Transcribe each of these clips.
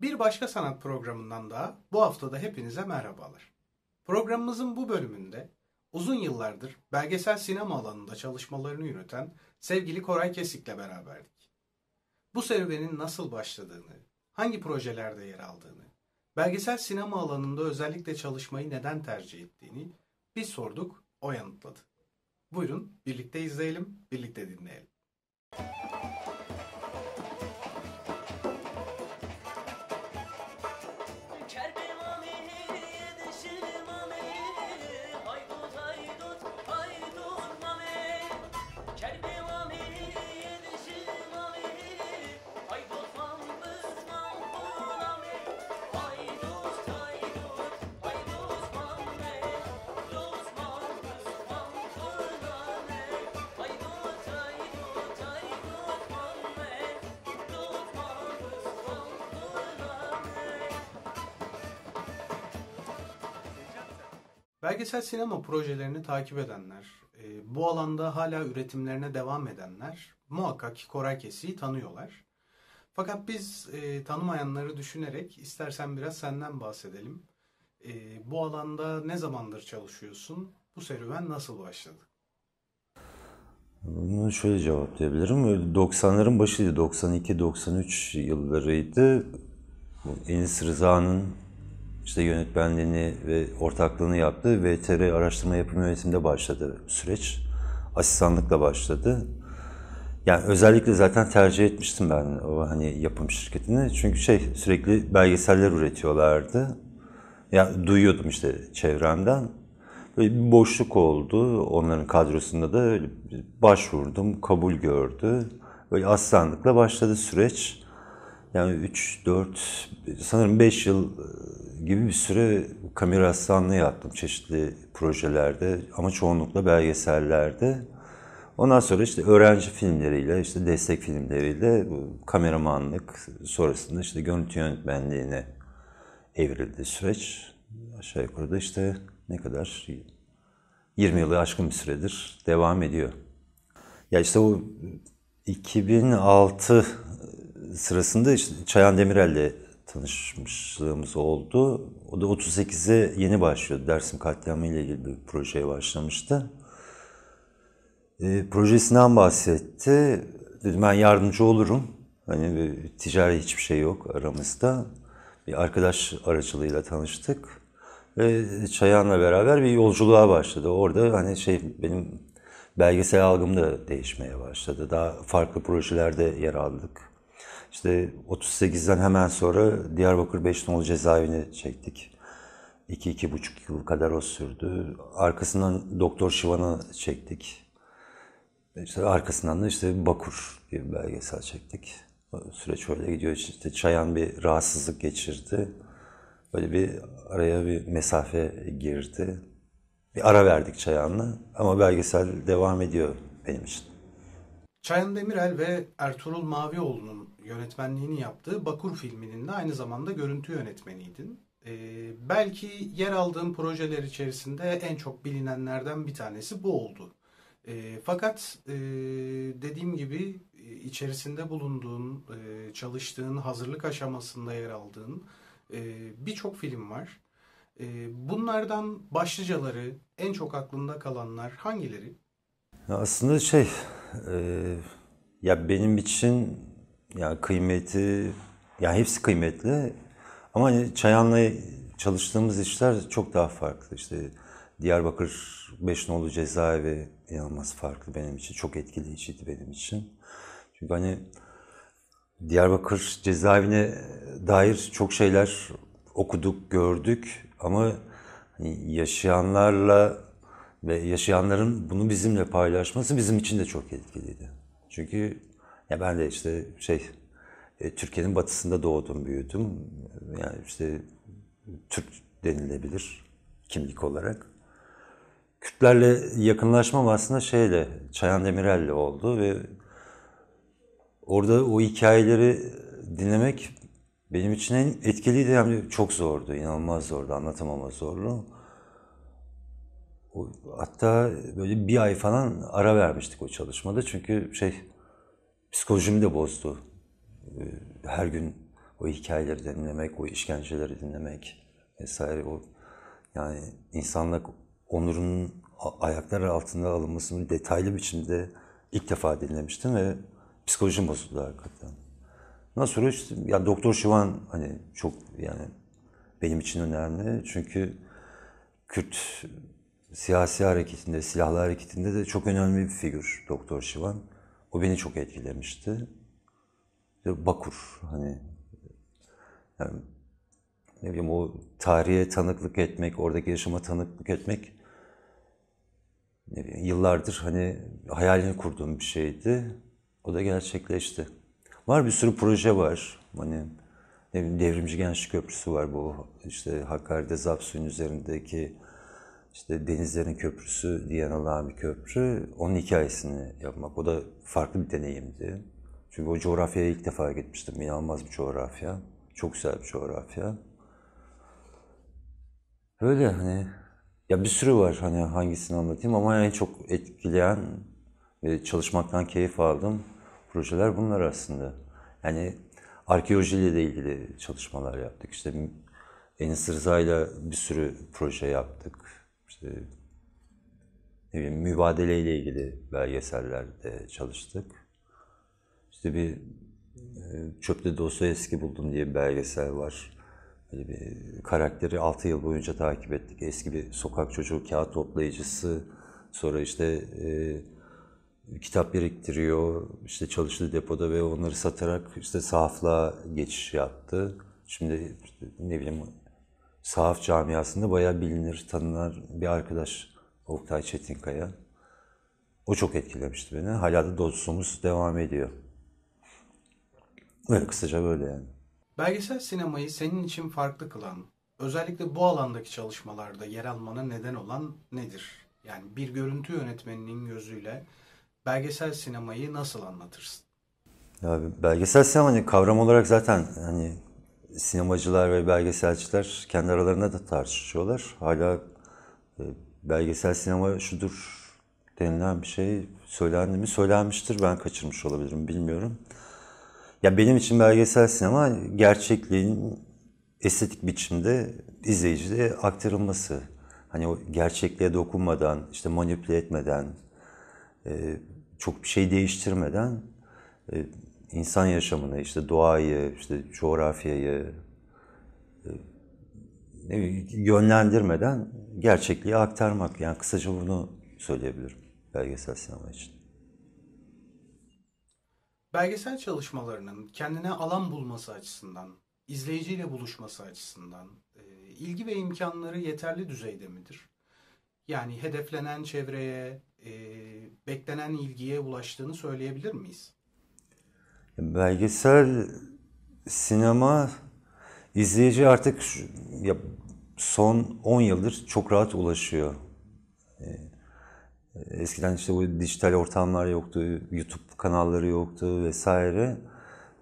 Bir başka sanat programından daha bu haftada hepinize merhabalar. Programımızın bu bölümünde uzun yıllardır belgesel sinema alanında çalışmalarını yürüten sevgili Koray Kesik'le beraberdik. Bu serüvenin nasıl başladığını, hangi projelerde yer aldığını, belgesel sinema alanında özellikle çalışmayı neden tercih ettiğini bir sorduk, o yanıtladı. Buyurun birlikte izleyelim, birlikte dinleyelim. Belgesel sinema projelerini takip edenler, e, bu alanda hala üretimlerine devam edenler muhakkak ki Koray Kesi'yi tanıyorlar. Fakat biz e, tanımayanları düşünerek istersen biraz senden bahsedelim. E, bu alanda ne zamandır çalışıyorsun? Bu serüven nasıl başladı? Bunu şöyle cevaplayabilirim. 90'ların başıydı. 92-93 yıllarıydı. Enis Rıza'nın işte yönetmenliğini ve ortaklığını yaptı ve TR Araştırma Yapım Yönetimi'nde başladı süreç. Asistanlıkla başladı. Yani özellikle zaten tercih etmiştim ben o hani yapım şirketini. Çünkü şey sürekli belgeseller üretiyorlardı. Ya yani duyuyordum işte çevremden. Böyle bir boşluk oldu. Onların kadrosunda da başvurdum, kabul gördü. Böyle asistanlıkla başladı süreç. Yani 3, 4, sanırım 5 yıl e, gibi bir süre kamera asistanlığı yaptım çeşitli projelerde ama çoğunlukla belgesellerde. Ondan sonra işte öğrenci filmleriyle, işte destek filmleriyle kameramanlık sonrasında işte görüntü yönetmenliğine evrildi süreç. Aşağı yukarı da işte ne kadar 20 yılı aşkın bir süredir devam ediyor. Ya işte o 2006 sırasında işte Çayan Demirel'le tanışmışlığımız oldu. O da 38'e yeni başlıyordu. Dersim katliamı ile ilgili bir projeye başlamıştı. E, projesinden bahsetti. Dedim ben yardımcı olurum. Hani bir ticari hiçbir şey yok aramızda. Bir arkadaş aracılığıyla tanıştık. Ve Çayan'la beraber bir yolculuğa başladı. Orada hani şey benim belgesel algım da değişmeye başladı. Daha farklı projelerde yer aldık. İşte 38'den hemen sonra Diyarbakır 5 nolu cezaevine çektik. 2-2,5 yıl kadar o sürdü. Arkasından Doktor Şivan'ı çektik. İşte arkasından da işte Bakur gibi bir belgesel çektik. Süreç öyle gidiyor. İşte Çayan bir rahatsızlık geçirdi. Böyle bir araya bir mesafe girdi. Bir ara verdik Çayan'la ama belgesel devam ediyor benim için. Çayan Demirel ve Ertuğrul Mavioğlu'nun yönetmenliğini yaptığı Bakur filminin de aynı zamanda görüntü yönetmeniydin. E, belki yer aldığın projeler içerisinde en çok bilinenlerden bir tanesi bu oldu. E, fakat e, dediğim gibi e, içerisinde bulunduğun, e, çalıştığın, hazırlık aşamasında yer aldığın e, birçok film var. E, bunlardan başlıcaları, en çok aklında kalanlar hangileri? Aslında şey, e, ya benim için ya kıymeti ya hepsi kıymetli ama hani Çayan'la çalıştığımız işler çok daha farklı. işte Diyarbakır Beşnolu cezaevi inanılmaz farklı benim için. Çok etkileyiciydi benim için. Çünkü hani Diyarbakır cezaevine dair çok şeyler okuduk, gördük ama hani yaşayanlarla ve yaşayanların bunu bizimle paylaşması bizim için de çok etkiliydi. Çünkü ya ben de işte şey e, Türkiye'nin batısında doğdum, büyüdüm. Yani işte Türk denilebilir kimlik olarak. Kürtlerle yakınlaşmam aslında şeyle, Çayan Demirel'le oldu ve orada o hikayeleri dinlemek benim için en etkiliydi. Yani çok zordu, inanılmaz zordu, anlatamama zorlu. Hatta böyle bir ay falan ara vermiştik o çalışmada çünkü şey Psikolojimi de bozdu. Ee, her gün o hikayeleri dinlemek, o işkenceleri dinlemek vesaire o yani insanlık onurunun ayakları altında alınmasını detaylı biçimde ilk defa dinlemiştim ve psikolojim bozuldu hakikaten. Nasıl sonra işte, ya Doktor Şivan hani çok yani benim için önemli çünkü Kürt siyasi hareketinde, silahlı hareketinde de çok önemli bir figür Doktor Şivan. O beni çok etkilemişti. Bakur hani yani ne bileyim o tarihe tanıklık etmek, oradaki yaşama tanıklık etmek ne bileyim, yıllardır hani hayalini kurduğum bir şeydi. O da gerçekleşti. Var bir sürü proje var. Hani ne bileyim, Devrimci Gençlik Köprüsü var bu işte Hakkari'de Zapsuy'un üzerindeki işte denizlerin köprüsü diyen Allah'ın bir köprü, onun hikayesini yapmak. O da farklı bir deneyimdi. Çünkü o coğrafyaya ilk defa gitmiştim. İnanılmaz bir coğrafya. Çok güzel bir coğrafya. Öyle hani ya bir sürü var hani hangisini anlatayım ama en çok etkileyen ve çalışmaktan keyif aldığım projeler bunlar aslında. Yani arkeolojiyle de ilgili çalışmalar yaptık. İşte Enis Rıza ile bir sürü proje yaptık işte ne bileyim, mübadeleyle ilgili belgesellerde çalıştık. İşte bir e, Çöpte eski buldum diye bir belgesel var. Böyle bir karakteri 6 yıl boyunca takip ettik. Eski bir sokak çocuğu, kağıt toplayıcısı. Sonra işte e, kitap biriktiriyor. İşte çalıştığı depoda ve onları satarak işte sahafla geçiş yaptı. Şimdi işte ne bileyim sahaf camiasında bayağı bilinir, tanınan bir arkadaş Oktay Çetinkaya. O çok etkilemişti beni. Hala da dostluğumuz devam ediyor. Böyle kısaca böyle yani. Belgesel sinemayı senin için farklı kılan, özellikle bu alandaki çalışmalarda yer almana neden olan nedir? Yani bir görüntü yönetmeninin gözüyle belgesel sinemayı nasıl anlatırsın? Ya belgesel sinemanın kavram olarak zaten hani sinemacılar ve belgeselciler kendi aralarında da tartışıyorlar. Hala e, belgesel sinema şudur denilen bir şey söylendi mi? Söylenmiştir. Ben kaçırmış olabilirim. Bilmiyorum. Ya benim için belgesel sinema gerçekliğin estetik biçimde izleyiciye aktarılması. Hani o gerçekliğe dokunmadan, işte manipüle etmeden, e, çok bir şey değiştirmeden e, insan yaşamını, işte doğayı, işte coğrafyayı e, yönlendirmeden gerçekliği aktarmak. Yani kısaca bunu söyleyebilirim belgesel sinema için. Belgesel çalışmalarının kendine alan bulması açısından, izleyiciyle buluşması açısından e, ilgi ve imkanları yeterli düzeyde midir? Yani hedeflenen çevreye, e, beklenen ilgiye ulaştığını söyleyebilir miyiz? Belgesel sinema izleyici artık ya, son 10 yıldır çok rahat ulaşıyor. Ee, e, eskiden işte bu dijital ortamlar yoktu, YouTube kanalları yoktu vesaire.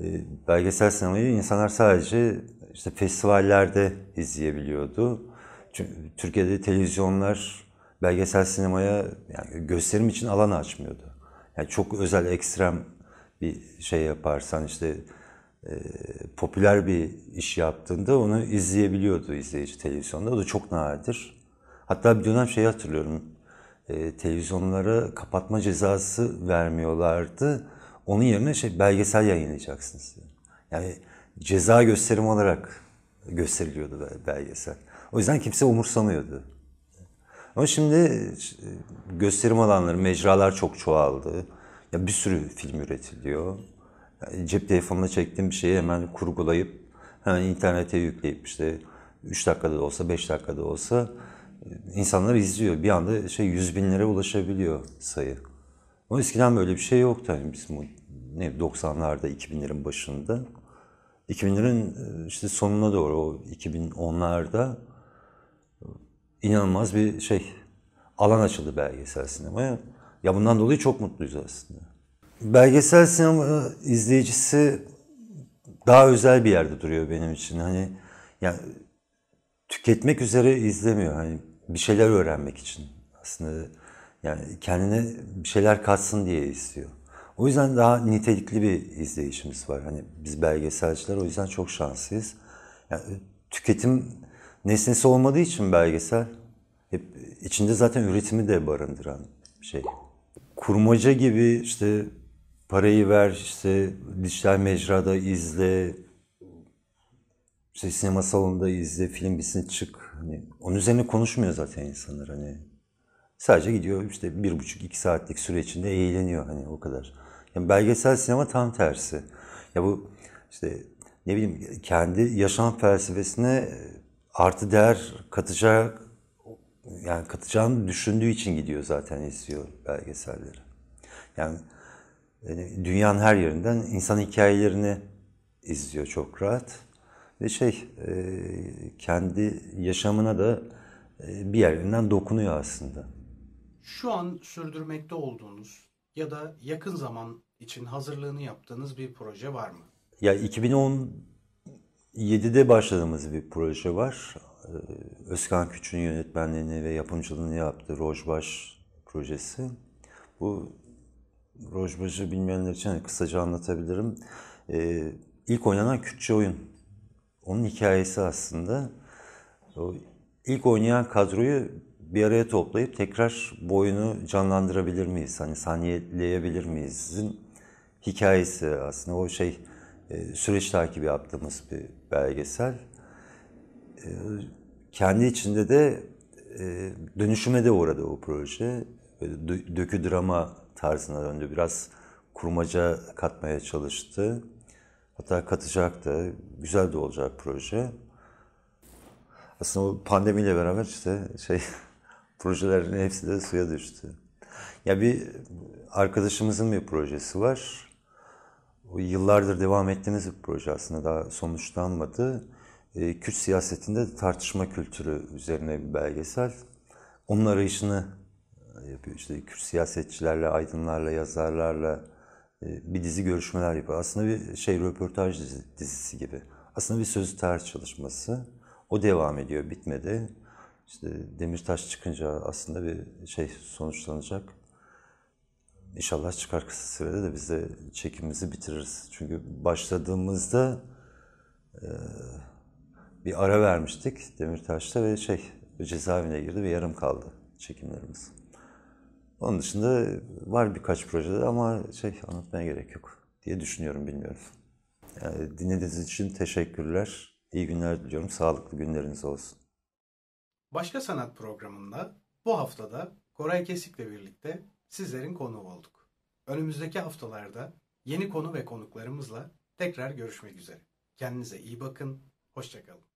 Ee, belgesel sinemayı insanlar sadece işte festivallerde izleyebiliyordu. Çünkü Türkiye'de televizyonlar belgesel sinemaya yani gösterim için alan açmıyordu. Yani çok özel ekstrem bir şey yaparsan işte e, popüler bir iş yaptığında onu izleyebiliyordu izleyici televizyonda. O da çok nadir. Hatta bir dönem şeyi hatırlıyorum. E, televizyonlara kapatma cezası vermiyorlardı. Onun yerine şey belgesel yayınlayacaksınız. Yani ceza gösterim olarak gösteriliyordu belgesel. O yüzden kimse umursamıyordu. Ama şimdi e, gösterim alanları, mecralar çok çoğaldı. Ya bir sürü film üretiliyor. Yani cep telefonuna çektiğim bir şeyi hemen kurgulayıp hemen internete yükleyip işte 3 dakikada da olsa 5 dakikada olsa e, insanlar izliyor. Bir anda şey yüz binlere ulaşabiliyor sayı. Ama eskiden böyle bir şey yoktu. Yani biz bu ne 90'larda 2000'lerin başında 2000'lerin e, işte sonuna doğru o 2010'larda e, inanılmaz bir şey alan açıldı belgesel sinemaya. Ya bundan dolayı çok mutluyuz aslında. Belgesel sinema izleyicisi daha özel bir yerde duruyor benim için. Hani yani tüketmek üzere izlemiyor. Hani bir şeyler öğrenmek için aslında yani kendine bir şeyler katsın diye istiyor. O yüzden daha nitelikli bir izleyişimiz var. Hani biz belgeselciler o yüzden çok şanslıyız. Yani tüketim nesnesi olmadığı için belgesel hep içinde zaten üretimi de barındıran bir şey kurmaca gibi işte parayı ver, işte dijital mecrada izle, işte sinema salonunda izle, film bitsin çık. Hani onun üzerine konuşmuyor zaten insanlar hani. Sadece gidiyor işte bir buçuk iki saatlik süre içinde eğleniyor hani o kadar. Yani belgesel sinema tam tersi. Ya bu işte ne bileyim kendi yaşam felsefesine artı değer katacak yani katacağını düşündüğü için gidiyor zaten izliyor e belgeselleri. Yani, e, dünyanın her yerinden insan hikayelerini izliyor çok rahat. Ve şey e, kendi yaşamına da bir yerinden dokunuyor aslında. Şu an sürdürmekte olduğunuz ya da yakın zaman için hazırlığını yaptığınız bir proje var mı? Ya 2010 7'de başladığımız bir proje var. Ee, Özkan Küçün yönetmenliğini ve yapımcılığını yaptığı Rojbaş projesi. Bu Rojbaş'ı bilmeyenler için hani kısaca anlatabilirim. Ee, ilk oynanan Kürtçe oyun. Onun hikayesi aslında. O ilk oynayan kadroyu bir araya toplayıp tekrar bu oyunu canlandırabilir miyiz? Hani sahneleyebilir miyiz? Sizin hikayesi aslında o şey e, süreç takibi yaptığımız bir belgesel ee, kendi içinde de e, dönüşüme de uğradı o proje. Böyle dökü drama tarzına döndü. Biraz kurmaca katmaya çalıştı. Hatta katacak da güzel de olacak proje. Aslında o pandemiyle beraber işte şey projelerin hepsi de suya düştü. Ya bir arkadaşımızın bir projesi var. O yıllardır devam ettiğimiz bir proje aslında daha sonuçlanmadı e, Kürt siyasetinde tartışma kültürü üzerine bir belgesel. Onun arayışını e, yapıyor. İşte Kürt siyasetçilerle, aydınlarla, yazarlarla e, bir dizi görüşmeler yapıyor. Aslında bir şey röportaj dizisi gibi. Aslında bir sözü tarih çalışması. O devam ediyor, bitmedi. İşte Demirtaş çıkınca aslında bir şey sonuçlanacak. İnşallah çıkar kısa sürede de biz de çekimimizi bitiririz. Çünkü başladığımızda e, bir ara vermiştik Demirtaş'ta ve şey cezaevine girdi ve yarım kaldı çekimlerimiz. Onun dışında var birkaç projede ama şey anlatmaya gerek yok diye düşünüyorum bilmiyorum. Yani dinlediğiniz için teşekkürler. İyi günler diliyorum. Sağlıklı günleriniz olsun. Başka Sanat programında bu haftada Koray Kesik'le birlikte sizlerin konuğu olduk. Önümüzdeki haftalarda yeni konu ve konuklarımızla tekrar görüşmek üzere. Kendinize iyi bakın, hoşçakalın.